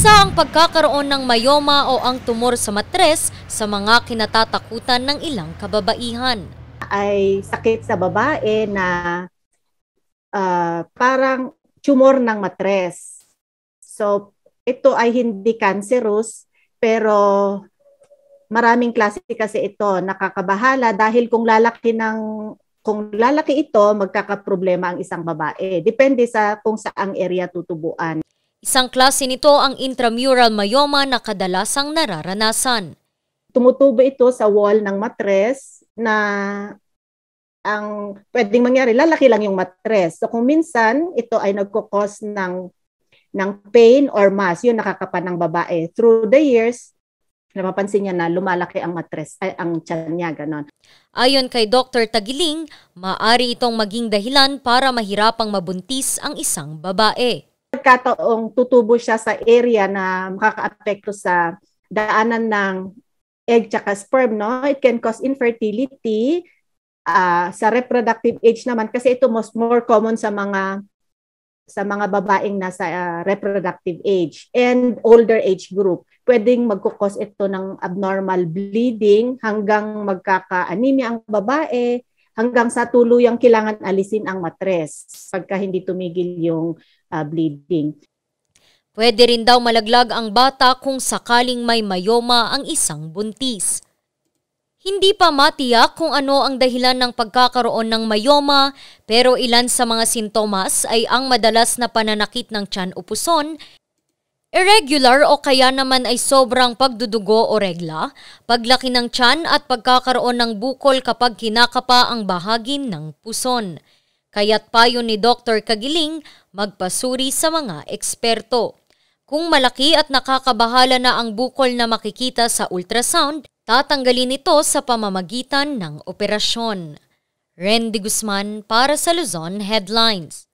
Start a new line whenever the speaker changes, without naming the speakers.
Isa ang pagkakaroon ng mayoma o ang tumor sa matres sa mga kinatatakutan ng ilang kababaihan. Ay sakit sa babae na
uh, parang tumor ng matres. So ito ay hindi cancerous pero maraming klase kasi ito nakakabahala dahil kung lalaki ng kung lalaki ito magkakaproblema ang isang babae depende sa kung saang area tutubuan. Isang
klase nito ang intramural myoma na kadalasang nararanasan.
Tumutubo ito sa wall ng matres na ang pwedeng mangyari, lalaki lang yung matres. So kung minsan, ito ay nagkukos ng, ng pain or mass, yun nakakapan ng babae. Through the years, napapansin niya na lumalaki ang matres, ay, ang tiyan niya, ganon.
Ayon kay Dr. Tagiling, maari itong maging dahilan para mahirapang mabuntis ang isang babae pagkataong tutubo
siya sa area na makakaapekto sa daanan ng egg tsaka sperm, no? It can cause infertility uh, sa reproductive age naman kasi ito most more common sa mga sa mga babaeng nasa uh, reproductive age and older age group. Pwedeng magkukos ito ng abnormal bleeding hanggang magkaka-anemia ang babae, hanggang sa tuluyang kailangan alisin ang matres pagka hindi tumigil yung uh, bleeding.
Pwede rin daw malaglag ang bata kung sakaling may mayoma ang isang buntis. Hindi pa matiyak kung ano ang dahilan ng pagkakaroon ng mayoma pero ilan sa mga sintomas ay ang madalas na pananakit ng tiyan o puson, Irregular o kaya naman ay sobrang pagdudugo o regla, paglaki ng tiyan at pagkakaroon ng bukol kapag kinakapa ang bahagin ng puson. Kaya't payo ni Dr. Kagiling magpasuri sa mga eksperto. Kung malaki at nakakabahala na ang bukol na makikita sa ultrasound, tatanggalin ito sa pamamagitan ng operasyon. Randy Guzman para sa Luzon Headlines.